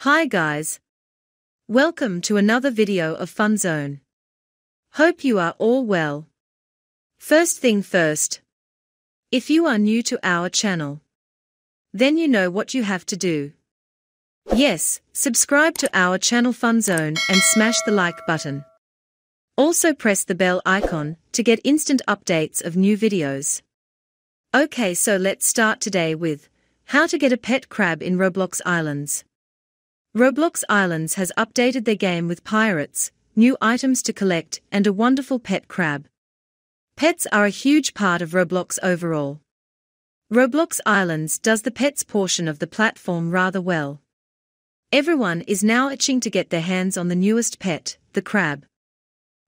Hi guys. Welcome to another video of Fun Zone. Hope you are all well. First thing first. If you are new to our channel, then you know what you have to do. Yes, subscribe to our channel Fun Zone and smash the like button. Also press the bell icon to get instant updates of new videos. Okay so let's start today with how to get a pet crab in Roblox Islands. Roblox Islands has updated their game with pirates, new items to collect, and a wonderful pet crab. Pets are a huge part of Roblox overall. Roblox Islands does the pets portion of the platform rather well. Everyone is now itching to get their hands on the newest pet, the crab.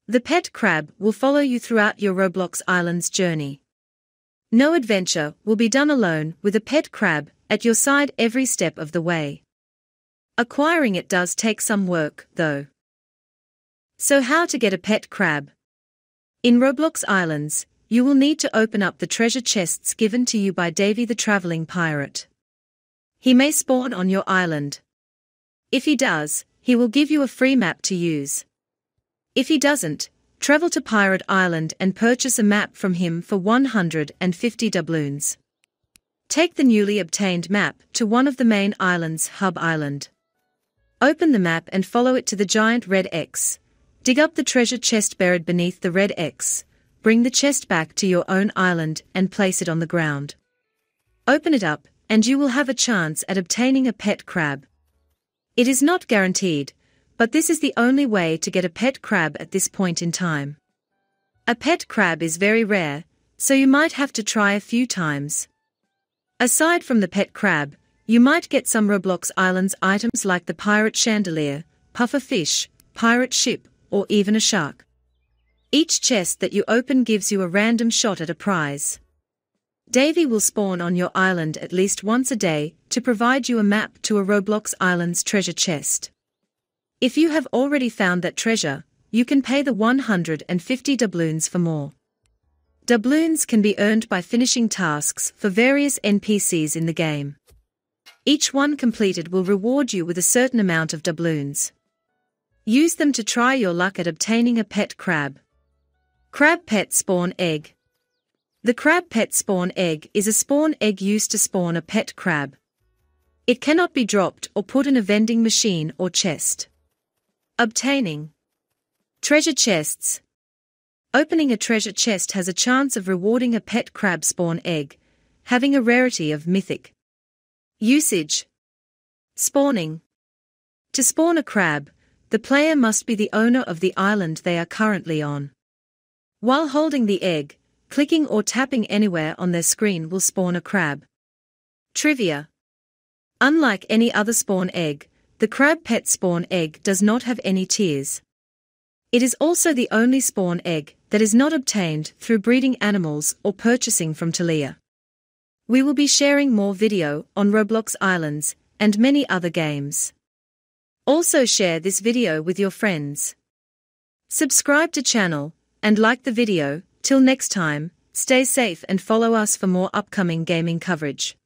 The pet crab will follow you throughout your Roblox Islands journey. No adventure will be done alone with a pet crab at your side every step of the way. Acquiring it does take some work, though. So how to get a pet crab? In Roblox Islands, you will need to open up the treasure chests given to you by Davy the Traveling Pirate. He may spawn on your island. If he does, he will give you a free map to use. If he doesn't, travel to Pirate Island and purchase a map from him for 150 doubloons. Take the newly obtained map to one of the main islands, Hub Island. Open the map and follow it to the giant red X. Dig up the treasure chest buried beneath the red X. Bring the chest back to your own island and place it on the ground. Open it up, and you will have a chance at obtaining a pet crab. It is not guaranteed, but this is the only way to get a pet crab at this point in time. A pet crab is very rare, so you might have to try a few times. Aside from the pet crab, you might get some Roblox Islands items like the pirate chandelier, puffer fish, pirate ship, or even a shark. Each chest that you open gives you a random shot at a prize. Davy will spawn on your island at least once a day to provide you a map to a Roblox Island's treasure chest. If you have already found that treasure, you can pay the 150 doubloons for more. Doubloons can be earned by finishing tasks for various NPCs in the game. Each one completed will reward you with a certain amount of doubloons. Use them to try your luck at obtaining a pet crab. Crab Pet Spawn Egg The crab pet spawn egg is a spawn egg used to spawn a pet crab. It cannot be dropped or put in a vending machine or chest. Obtaining Treasure Chests Opening a treasure chest has a chance of rewarding a pet crab spawn egg, having a rarity of mythic. Usage Spawning To spawn a crab, the player must be the owner of the island they are currently on. While holding the egg, clicking or tapping anywhere on their screen will spawn a crab. Trivia Unlike any other spawn egg, the crab pet spawn egg does not have any tears. It is also the only spawn egg that is not obtained through breeding animals or purchasing from Talia. We will be sharing more video on Roblox Islands and many other games. Also share this video with your friends. Subscribe to channel and like the video. Till next time, stay safe and follow us for more upcoming gaming coverage.